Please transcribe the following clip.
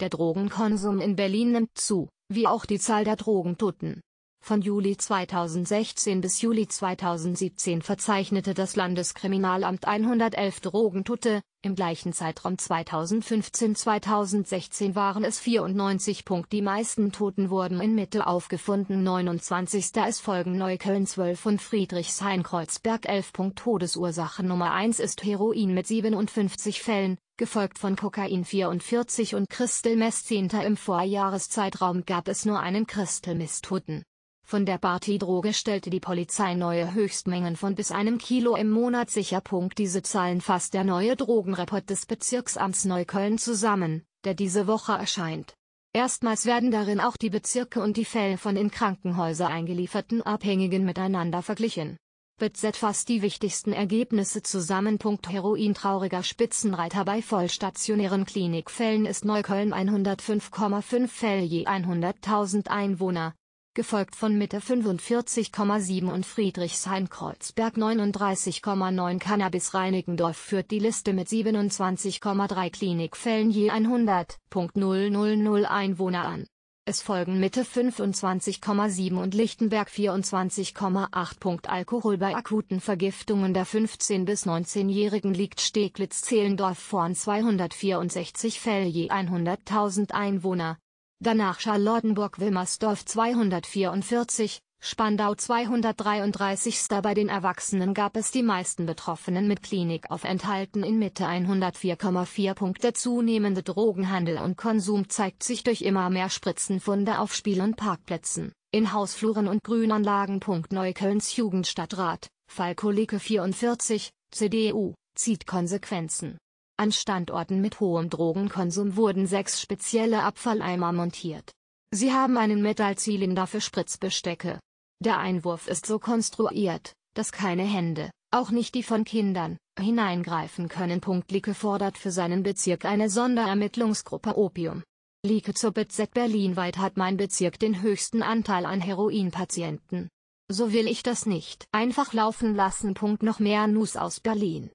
Der Drogenkonsum in Berlin nimmt zu, wie auch die Zahl der Drogentoten. Von Juli 2016 bis Juli 2017 verzeichnete das Landeskriminalamt 111 Drogentote, im gleichen Zeitraum 2015-2016 waren es 94. Die meisten Toten wurden in Mitte aufgefunden 29. Es folgen Neukölln 12 und Friedrichshain-Kreuzberg 11. Todesursache Nummer 1 ist Heroin mit 57 Fällen, gefolgt von Kokain 44 und Crystal Meth 10. Im Vorjahreszeitraum gab es nur einen Crystal Meth Toten. Von der Partydroge stellte die Polizei neue Höchstmengen von bis einem Kilo im Monat sicher. Diese Zahlen fasst der neue Drogenreport des Bezirksamts Neukölln zusammen, der diese Woche erscheint. Erstmals werden darin auch die Bezirke und die Fälle von in Krankenhäuser eingelieferten Abhängigen miteinander verglichen BZ fasst die wichtigsten Ergebnisse zusammen. Heroin trauriger Spitzenreiter bei vollstationären Klinikfällen ist Neukölln 105,5 Fälle je 100.000 Einwohner, gefolgt von Mitte 45,7 und Friedrichshain-Kreuzberg 39,9 Cannabis-Reinickendorf führt die Liste mit 27,3 Klinikfällen je 100.000 Einwohner an es folgen Mitte 25,7 und Lichtenberg 24,8. Alkohol bei akuten Vergiftungen der 15- bis 19-Jährigen liegt Steglitz-Zehlendorf vorn 264 Fälle je 100.000 Einwohner. Danach Charlottenburg-Wilmersdorf 244, Spandau 233. Bei den Erwachsenen gab es die meisten Betroffenen mit Klinikaufenthalten in Mitte 104,4 Punkte. Zunehmende Drogenhandel und Konsum zeigt sich durch immer mehr Spritzenfunde auf Spiel- und Parkplätzen, in Hausfluren und Grünanlagen. Neuköllns Jugendstadtrat, Falkolike 44, CDU, zieht Konsequenzen. An Standorten mit hohem Drogenkonsum wurden sechs spezielle Abfalleimer montiert. Sie haben einen Metallzylinder für Spritzbestecke, der Einwurf ist so konstruiert, dass keine Hände, auch nicht die von Kindern, hineingreifen können. Lieke fordert für seinen Bezirk eine Sonderermittlungsgruppe Opium. Lieke zur BZ Berlinweit hat mein Bezirk den höchsten Anteil an Heroinpatienten. So will ich das nicht einfach laufen lassen. Noch mehr News aus Berlin.